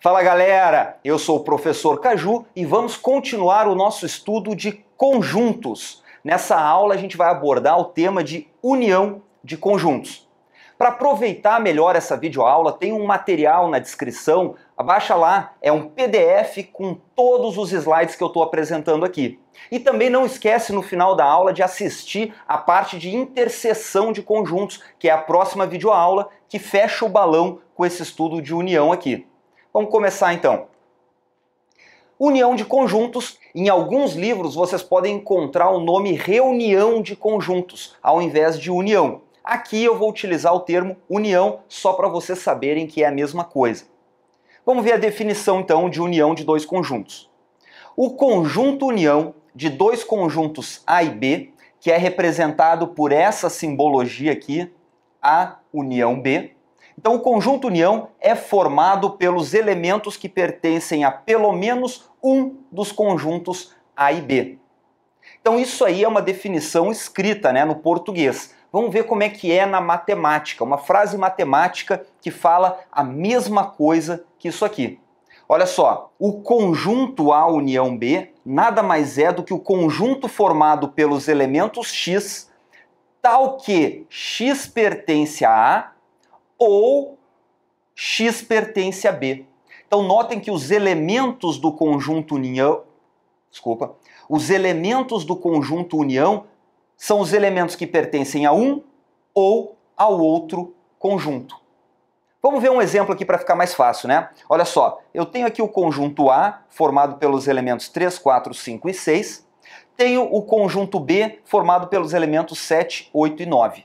Fala galera, eu sou o professor Caju e vamos continuar o nosso estudo de conjuntos. Nessa aula a gente vai abordar o tema de união de conjuntos. Para aproveitar melhor essa videoaula, tem um material na descrição, abaixa lá, é um PDF com todos os slides que eu estou apresentando aqui. E também não esquece no final da aula de assistir a parte de interseção de conjuntos, que é a próxima videoaula que fecha o balão com esse estudo de união aqui. Vamos começar então. União de conjuntos. Em alguns livros vocês podem encontrar o nome reunião de conjuntos, ao invés de união. Aqui eu vou utilizar o termo união só para vocês saberem que é a mesma coisa. Vamos ver a definição então de união de dois conjuntos. O conjunto união de dois conjuntos A e B, que é representado por essa simbologia aqui, A união B, então, o conjunto união é formado pelos elementos que pertencem a pelo menos um dos conjuntos A e B. Então, isso aí é uma definição escrita né, no português. Vamos ver como é que é na matemática, uma frase matemática que fala a mesma coisa que isso aqui. Olha só, o conjunto A união B nada mais é do que o conjunto formado pelos elementos x, tal que x pertence a A ou X pertence a B. Então notem que os elementos do conjunto união, desculpa, os elementos do conjunto união são os elementos que pertencem a um ou ao outro conjunto. Vamos ver um exemplo aqui para ficar mais fácil, né? Olha só, eu tenho aqui o conjunto A, formado pelos elementos 3, 4, 5 e 6. Tenho o conjunto B, formado pelos elementos 7, 8 e 9.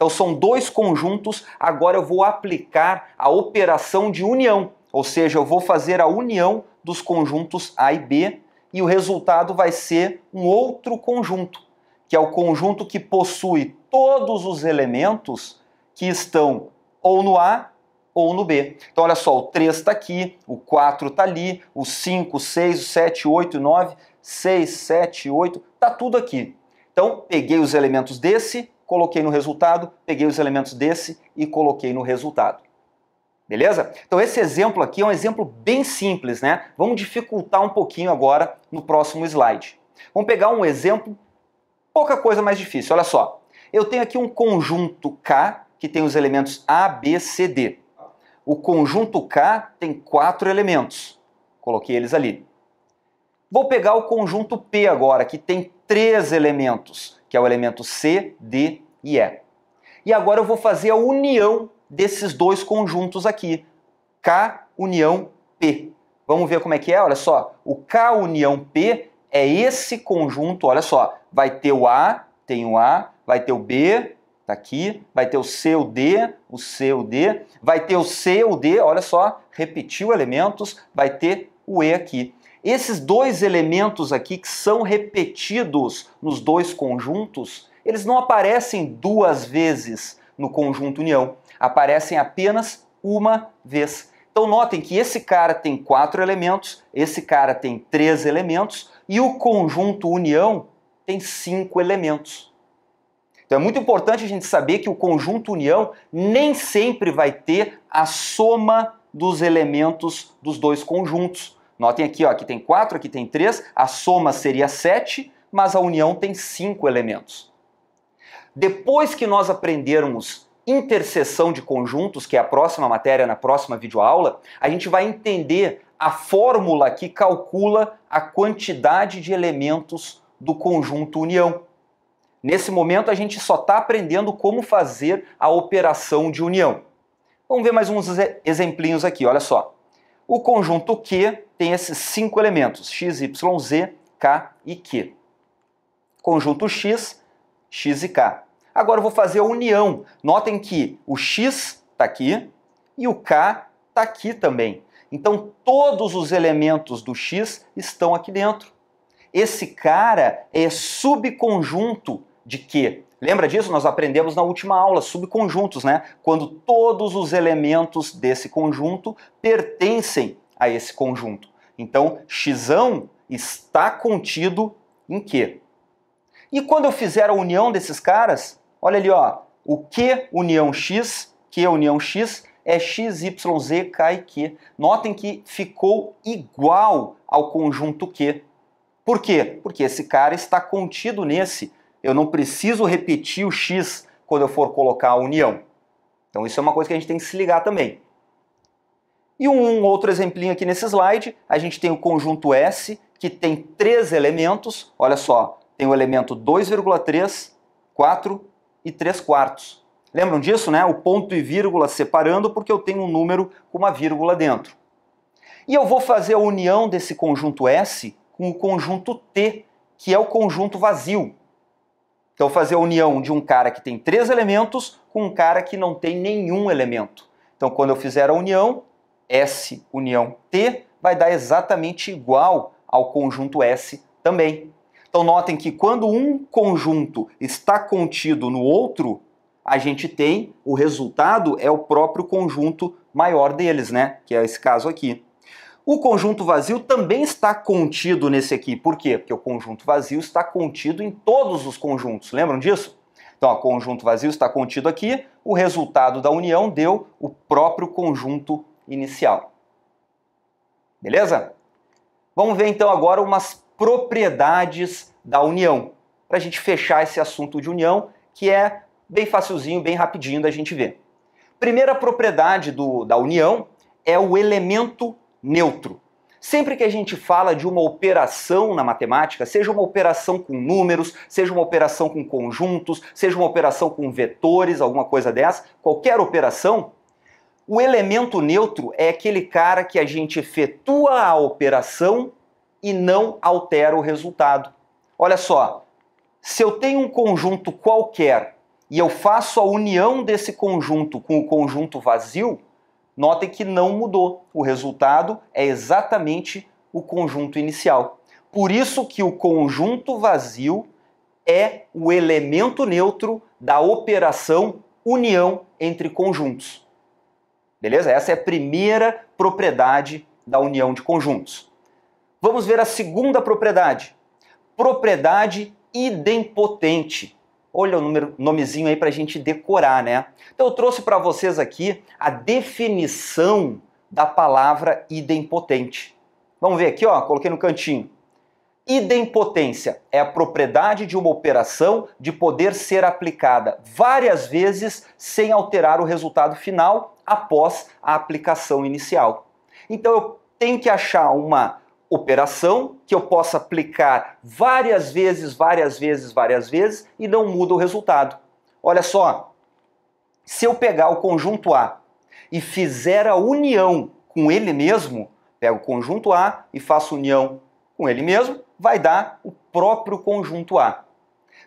Então são dois conjuntos, agora eu vou aplicar a operação de união, ou seja, eu vou fazer a união dos conjuntos A e B e o resultado vai ser um outro conjunto, que é o conjunto que possui todos os elementos que estão ou no A ou no B. Então olha só, o 3 está aqui, o 4 está ali, o 5, 6, 7, 8, 9, 6, 7, 8, está tudo aqui. Então peguei os elementos desse, coloquei no resultado, peguei os elementos desse e coloquei no resultado. Beleza? Então esse exemplo aqui é um exemplo bem simples, né? Vamos dificultar um pouquinho agora no próximo slide. Vamos pegar um exemplo pouca coisa mais difícil. Olha só. Eu tenho aqui um conjunto K que tem os elementos A, B, C, D. O conjunto K tem quatro elementos. Coloquei eles ali. Vou pegar o conjunto P agora, que tem três elementos que é o elemento C, D e E. E agora eu vou fazer a união desses dois conjuntos aqui, K união P. Vamos ver como é que é? Olha só, o K união P é esse conjunto, olha só, vai ter o A, tem o A, vai ter o B, tá aqui, vai ter o C, o D, o C, o D, vai ter o C, o D, olha só, repetiu elementos, vai ter o E aqui. Esses dois elementos aqui que são repetidos nos dois conjuntos, eles não aparecem duas vezes no conjunto união, aparecem apenas uma vez. Então notem que esse cara tem quatro elementos, esse cara tem três elementos e o conjunto união tem cinco elementos. Então é muito importante a gente saber que o conjunto união nem sempre vai ter a soma dos elementos dos dois conjuntos Notem aqui, ó, aqui tem 4, aqui tem 3, a soma seria 7, mas a união tem 5 elementos. Depois que nós aprendermos interseção de conjuntos, que é a próxima matéria na próxima videoaula, a gente vai entender a fórmula que calcula a quantidade de elementos do conjunto união. Nesse momento a gente só está aprendendo como fazer a operação de união. Vamos ver mais uns exemplinhos aqui, olha só. O conjunto Q tem esses cinco elementos, x, y, z, k e q. Conjunto x, x e k. Agora eu vou fazer a união. Notem que o x está aqui e o k está aqui também. Então todos os elementos do x estão aqui dentro. Esse cara é subconjunto de Q. Lembra disso? Nós aprendemos na última aula, subconjuntos, né? Quando todos os elementos desse conjunto pertencem a esse conjunto. Então, x está contido em Q. E quando eu fizer a união desses caras, olha ali, ó, o Q união X, Q união X é X, Y, Z, K e Q. Notem que ficou igual ao conjunto Q. Por quê? Porque esse cara está contido nesse eu não preciso repetir o X quando eu for colocar a união. Então isso é uma coisa que a gente tem que se ligar também. E um outro exemplinho aqui nesse slide, a gente tem o conjunto S, que tem três elementos, olha só, tem o elemento 2,3, 4 e 3 quartos. Lembram disso, né? O ponto e vírgula separando porque eu tenho um número com uma vírgula dentro. E eu vou fazer a união desse conjunto S com o conjunto T, que é o conjunto vazio. Então, fazer a união de um cara que tem três elementos com um cara que não tem nenhum elemento. Então, quando eu fizer a união, S união T vai dar exatamente igual ao conjunto S também. Então, notem que quando um conjunto está contido no outro, a gente tem o resultado é o próprio conjunto maior deles, né? Que é esse caso aqui. O conjunto vazio também está contido nesse aqui. Por quê? Porque o conjunto vazio está contido em todos os conjuntos. Lembram disso? Então, o conjunto vazio está contido aqui. O resultado da união deu o próprio conjunto inicial. Beleza? Vamos ver então agora umas propriedades da união, para a gente fechar esse assunto de união, que é bem facilzinho, bem rapidinho da gente ver. Primeira propriedade do, da união é o elemento neutro. Sempre que a gente fala de uma operação na matemática, seja uma operação com números, seja uma operação com conjuntos, seja uma operação com vetores, alguma coisa dessa, qualquer operação, o elemento neutro é aquele cara que a gente efetua a operação e não altera o resultado. Olha só, se eu tenho um conjunto qualquer e eu faço a união desse conjunto com o conjunto vazio, Notem que não mudou. O resultado é exatamente o conjunto inicial. Por isso que o conjunto vazio é o elemento neutro da operação união entre conjuntos. Beleza? Essa é a primeira propriedade da união de conjuntos. Vamos ver a segunda propriedade. Propriedade idempotente. Olha o número, nomezinho aí para a gente decorar, né? Então eu trouxe para vocês aqui a definição da palavra idempotente. Vamos ver aqui, ó, coloquei no cantinho. Idempotência é a propriedade de uma operação de poder ser aplicada várias vezes sem alterar o resultado final após a aplicação inicial. Então eu tenho que achar uma operação que eu possa aplicar várias vezes, várias vezes, várias vezes e não muda o resultado. Olha só, se eu pegar o conjunto A e fizer a união com ele mesmo, pego o conjunto A e faço união com ele mesmo, vai dar o próprio conjunto A.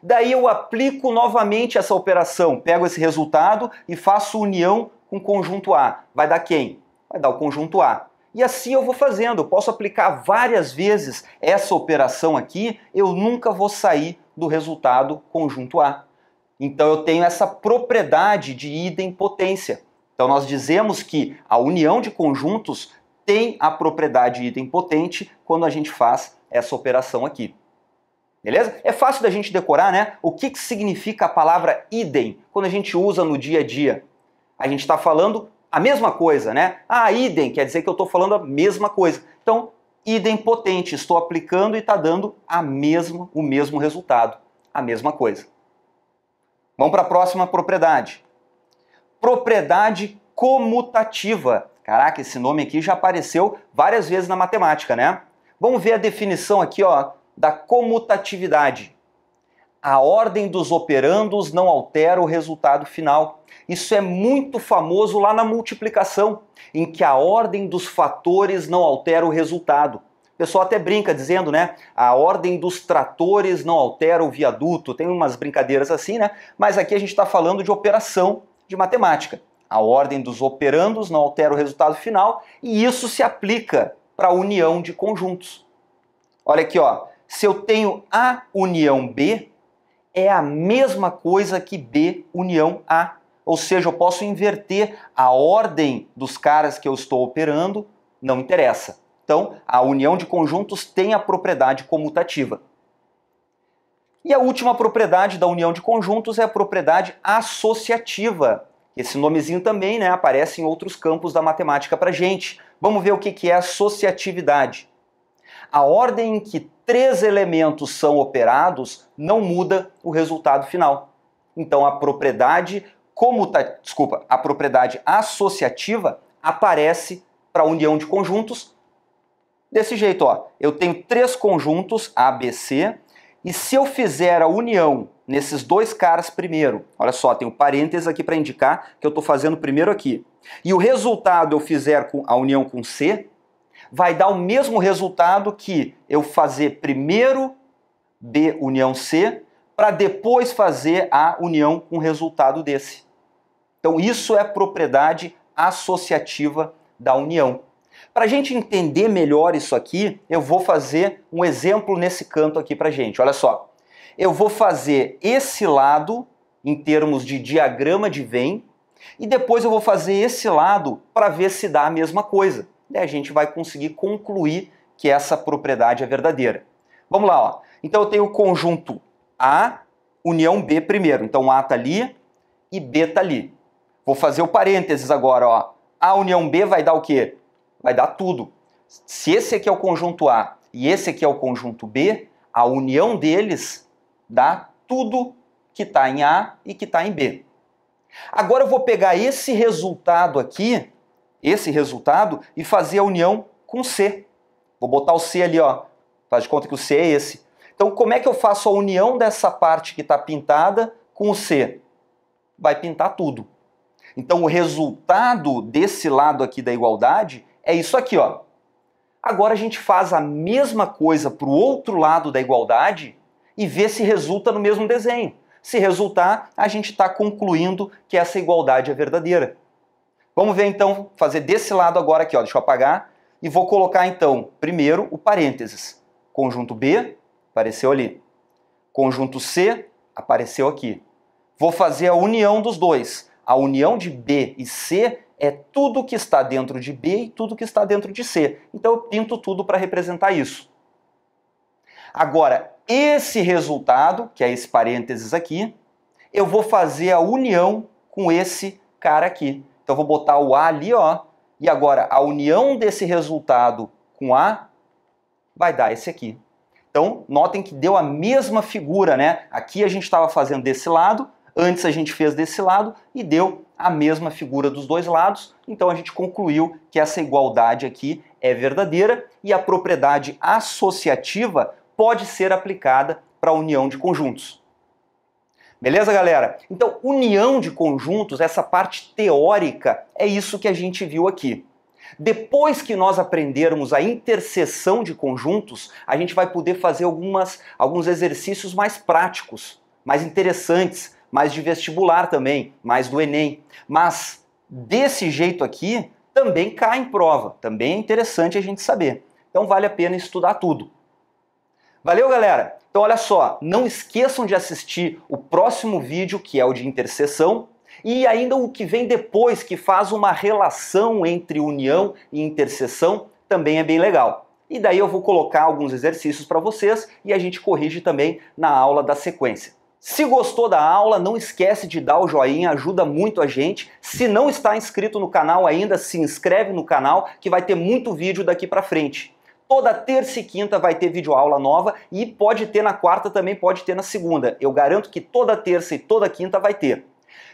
Daí eu aplico novamente essa operação, pego esse resultado e faço união com o conjunto A. Vai dar quem? Vai dar o conjunto A. E assim eu vou fazendo, eu posso aplicar várias vezes essa operação aqui, eu nunca vou sair do resultado conjunto A. Então eu tenho essa propriedade de idempotência. Então nós dizemos que a união de conjuntos tem a propriedade idempotente quando a gente faz essa operação aqui. Beleza? É fácil da gente decorar, né? O que, que significa a palavra idem quando a gente usa no dia a dia? A gente está falando a mesma coisa, né? Ah, idem quer dizer que eu estou falando a mesma coisa. Então, idem potente, estou aplicando e está dando a mesma, o mesmo resultado, a mesma coisa. Vamos para a próxima propriedade. Propriedade comutativa. Caraca, esse nome aqui já apareceu várias vezes na matemática, né? Vamos ver a definição aqui ó, da comutatividade a ordem dos operandos não altera o resultado final. Isso é muito famoso lá na multiplicação, em que a ordem dos fatores não altera o resultado. O pessoal até brinca dizendo, né? A ordem dos tratores não altera o viaduto. Tem umas brincadeiras assim, né? Mas aqui a gente está falando de operação de matemática. A ordem dos operandos não altera o resultado final e isso se aplica para a união de conjuntos. Olha aqui, ó. Se eu tenho A união B, é a mesma coisa que B união A. Ou seja, eu posso inverter a ordem dos caras que eu estou operando, não interessa. Então, a união de conjuntos tem a propriedade comutativa. E a última propriedade da união de conjuntos é a propriedade associativa. Esse nomezinho também né, aparece em outros campos da matemática para gente. Vamos ver o que é associatividade a ordem em que três elementos são operados não muda o resultado final. Então a propriedade comuta, tá, desculpa, a propriedade associativa aparece para a união de conjuntos desse jeito, ó. Eu tenho três conjuntos A, B, C, e se eu fizer a união nesses dois caras primeiro, olha só, tem um parênteses aqui para indicar que eu estou fazendo primeiro aqui, e o resultado eu fizer com a união com C, vai dar o mesmo resultado que eu fazer primeiro B união C para depois fazer a união com resultado desse. Então isso é propriedade associativa da união. Para a gente entender melhor isso aqui, eu vou fazer um exemplo nesse canto aqui para gente. Olha só, eu vou fazer esse lado em termos de diagrama de Venn e depois eu vou fazer esse lado para ver se dá a mesma coisa. Né, a gente vai conseguir concluir que essa propriedade é verdadeira. Vamos lá, ó. então eu tenho o conjunto A, união B primeiro. Então A está ali e B está ali. Vou fazer o parênteses agora. Ó. A união B vai dar o quê? Vai dar tudo. Se esse aqui é o conjunto A e esse aqui é o conjunto B, a união deles dá tudo que está em A e que está em B. Agora eu vou pegar esse resultado aqui esse resultado e fazer a união com C. Vou botar o C ali, ó. Faz de conta que o C é esse. Então, como é que eu faço a união dessa parte que está pintada com o C? Vai pintar tudo. Então, o resultado desse lado aqui da igualdade é isso aqui, ó. Agora a gente faz a mesma coisa para o outro lado da igualdade e vê se resulta no mesmo desenho. Se resultar, a gente está concluindo que essa igualdade é verdadeira. Vamos ver então, fazer desse lado agora aqui, ó, deixa eu apagar, e vou colocar então, primeiro, o parênteses. Conjunto B, apareceu ali. Conjunto C, apareceu aqui. Vou fazer a união dos dois. A união de B e C é tudo que está dentro de B e tudo que está dentro de C. Então eu pinto tudo para representar isso. Agora, esse resultado, que é esse parênteses aqui, eu vou fazer a união com esse cara aqui. Então eu vou botar o A ali, ó, e agora a união desse resultado com A vai dar esse aqui. Então, notem que deu a mesma figura, né? Aqui a gente estava fazendo desse lado, antes a gente fez desse lado e deu a mesma figura dos dois lados. Então a gente concluiu que essa igualdade aqui é verdadeira e a propriedade associativa pode ser aplicada para a união de conjuntos. Beleza, galera? Então, união de conjuntos, essa parte teórica, é isso que a gente viu aqui. Depois que nós aprendermos a interseção de conjuntos, a gente vai poder fazer algumas, alguns exercícios mais práticos, mais interessantes, mais de vestibular também, mais do Enem. Mas desse jeito aqui, também cai em prova, também é interessante a gente saber. Então vale a pena estudar tudo. Valeu, galera? Então, olha só, não esqueçam de assistir o próximo vídeo, que é o de intercessão, e ainda o que vem depois, que faz uma relação entre união e intercessão, também é bem legal. E daí eu vou colocar alguns exercícios para vocês e a gente corrige também na aula da sequência. Se gostou da aula, não esquece de dar o joinha, ajuda muito a gente. Se não está inscrito no canal ainda, se inscreve no canal que vai ter muito vídeo daqui para frente. Toda terça e quinta vai ter videoaula nova e pode ter na quarta também, pode ter na segunda. Eu garanto que toda terça e toda quinta vai ter.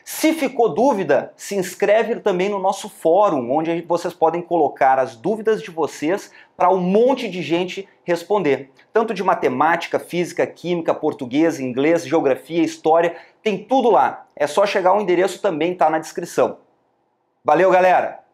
Se ficou dúvida, se inscreve também no nosso fórum, onde vocês podem colocar as dúvidas de vocês para um monte de gente responder. Tanto de matemática, física, química, português, inglês, geografia, história, tem tudo lá. É só chegar, o endereço também está na descrição. Valeu, galera!